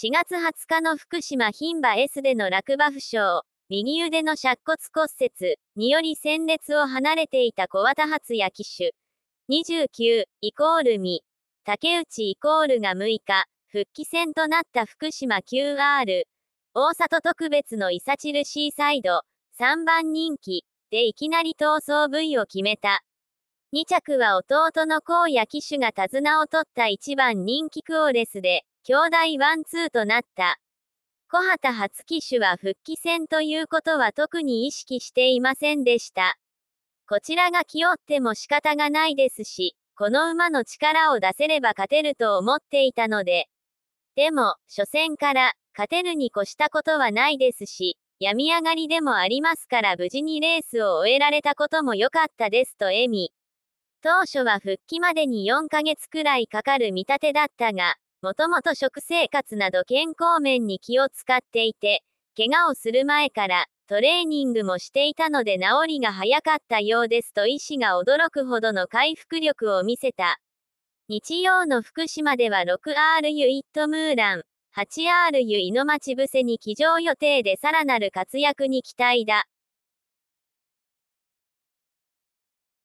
4月20日の福島牝馬 S での落馬負傷、右腕の尺骨骨折により戦列を離れていた小綿初野騎手。29、イコールミ、竹内イコールが6日、復帰戦となった福島 QR、大里特別のイサチルシーサイド、3番人気、でいきなり逃走部位を決めた。2着は弟の荒野騎手が手綱を取った1番人気クオレスで、兄弟ワンツーとなった。小畑初騎手は復帰戦ということは特に意識していませんでした。こちらが気負っても仕方がないですし、この馬の力を出せれば勝てると思っていたので。でも、初戦から、勝てるに越したことはないですし、病み上がりでもありますから無事にレースを終えられたことも良かったですと笑み。当初は復帰までに4ヶ月くらいかかる見立てだったが、もともと食生活など健康面に気を使っていて、怪我をする前からトレーニングもしていたので治りが早かったようですと医師が驚くほどの回復力を見せた。日曜の福島では 6R ユイットムーラン、8R ユイの待ち伏せに騎乗予定でさらなる活躍に期待だ。